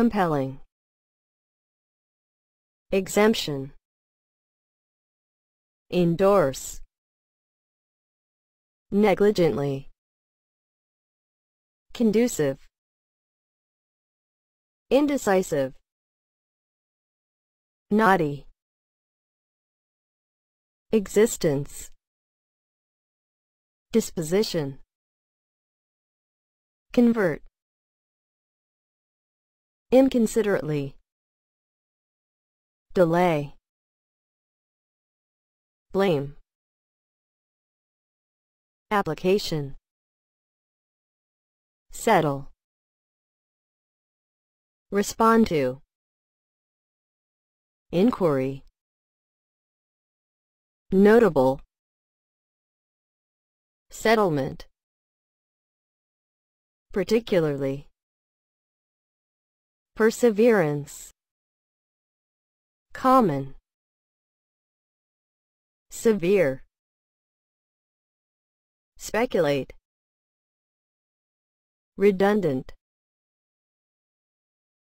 Compelling. Exemption. Endorse. Negligently. Conducive. Indecisive. Naughty. Existence. Disposition. Convert inconsiderately delay blame application settle respond to inquiry notable settlement particularly Perseverance. Common. Severe. Speculate. Redundant.